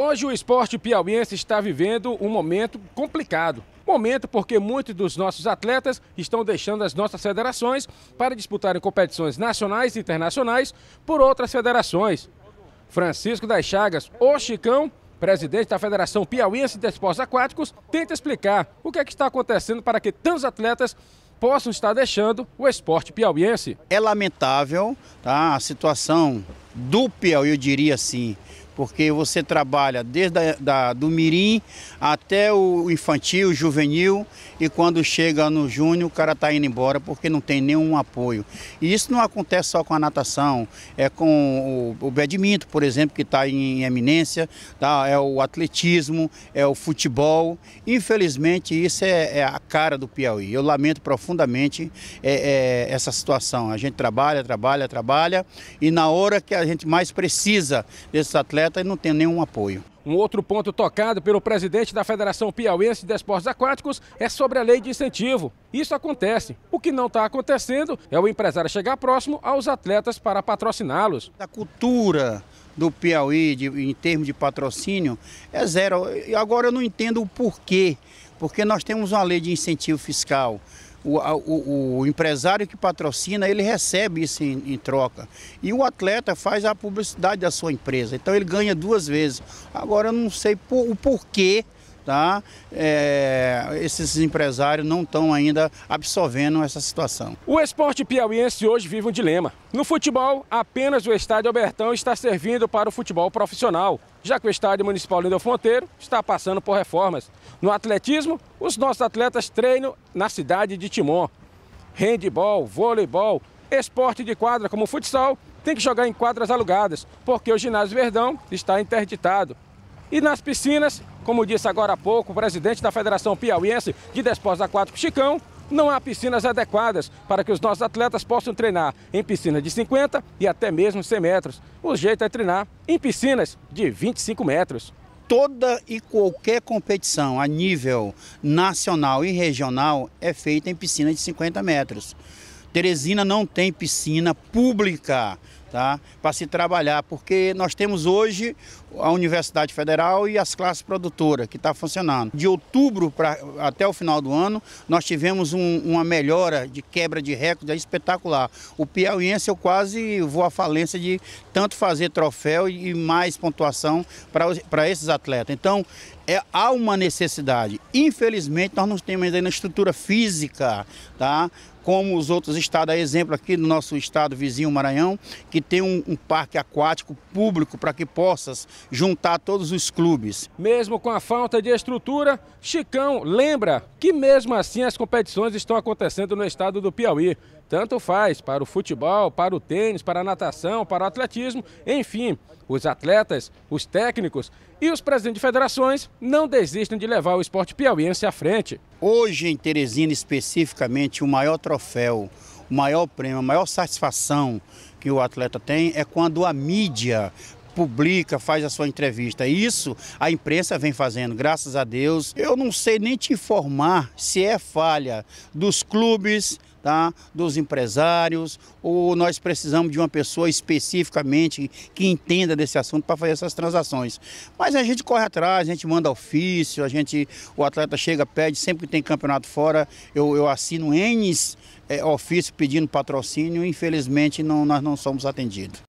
Hoje o esporte piauiense está vivendo um momento complicado. Momento porque muitos dos nossos atletas estão deixando as nossas federações para disputarem competições nacionais e internacionais por outras federações. Francisco das Chagas, o Chicão, presidente da Federação Piauiense de Esportes Aquáticos, tenta explicar o que é que está acontecendo para que tantos atletas possam estar deixando o esporte piauiense. É lamentável tá, a situação do Piauí, eu diria assim, porque você trabalha desde a, da, do mirim até o infantil, juvenil, e quando chega no júnior o cara está indo embora porque não tem nenhum apoio. E isso não acontece só com a natação, é com o, o badminton, por exemplo, que está em eminência, tá? é o atletismo, é o futebol. Infelizmente isso é, é a cara do Piauí. Eu lamento profundamente é, é, essa situação. A gente trabalha, trabalha, trabalha, e na hora que a gente mais precisa desses atletas, atleta e não tem nenhum apoio. Um outro ponto tocado pelo presidente da Federação Piauiense de Esportes Aquáticos é sobre a lei de incentivo. Isso acontece. O que não está acontecendo é o empresário chegar próximo aos atletas para patrociná-los. A cultura do Piauí de, em termos de patrocínio é zero. E agora eu não entendo o porquê. Porque nós temos uma lei de incentivo fiscal o, o, o, empresário que patrocina, ele recebe isso em, em, troca. E o atleta faz a publicidade da sua empresa. Então ele ganha duas vezes. Agora eu não sei por, o porquê tá? É, esses empresários não estão ainda absorvendo essa situação. O esporte piauiense hoje vive um dilema. No futebol, apenas o estádio Albertão está servindo para o futebol profissional, já que o estádio municipal Lindel Fronteiro está passando por reformas. No atletismo, os nossos atletas treinam na cidade de Timon. Handball, voleibol, esporte de quadra como futsal, tem que jogar em quadras alugadas, porque o ginásio Verdão está interditado. E nas piscinas, como disse agora há pouco o presidente da Federação Piauiense de Desportos Aquáticos, Chicão, não há piscinas adequadas para que os nossos atletas possam treinar em piscinas de 50 e até mesmo 100 metros. O jeito é treinar em piscinas de 25 metros. Toda e qualquer competição a nível nacional e regional é feita em piscina de 50 metros. Teresina não tem piscina pública tá? para se trabalhar, porque nós temos hoje a Universidade Federal e as classes produtoras que está funcionando. De outubro pra, até o final do ano, nós tivemos um, uma melhora de quebra de recorde espetacular. O piauiense eu quase vou à falência de tanto fazer troféu e mais pontuação para esses atletas. Então, é, há uma necessidade. Infelizmente, nós não temos ainda estrutura física, tá? como os outros estados, a exemplo aqui do nosso estado vizinho Maranhão, que tem um, um parque aquático público para que possas juntar todos os clubes. Mesmo com a falta de estrutura, Chicão lembra que mesmo assim as competições estão acontecendo no estado do Piauí. Tanto faz para o futebol, para o tênis, para a natação, para o atletismo, enfim. Os atletas, os técnicos e os presidentes de federações não desistem de levar o esporte piauiense à frente. Hoje, em Teresina, especificamente, o maior troféu, o maior prêmio, a maior satisfação que o atleta tem é quando a mídia publica, faz a sua entrevista. Isso a imprensa vem fazendo, graças a Deus. Eu não sei nem te informar se é falha dos clubes, tá? dos empresários, ou nós precisamos de uma pessoa especificamente que entenda desse assunto para fazer essas transações. Mas a gente corre atrás, a gente manda ofício, a gente, o atleta chega, pede, sempre que tem campeonato fora, eu, eu assino N é, ofício pedindo patrocínio, infelizmente não, nós não somos atendidos.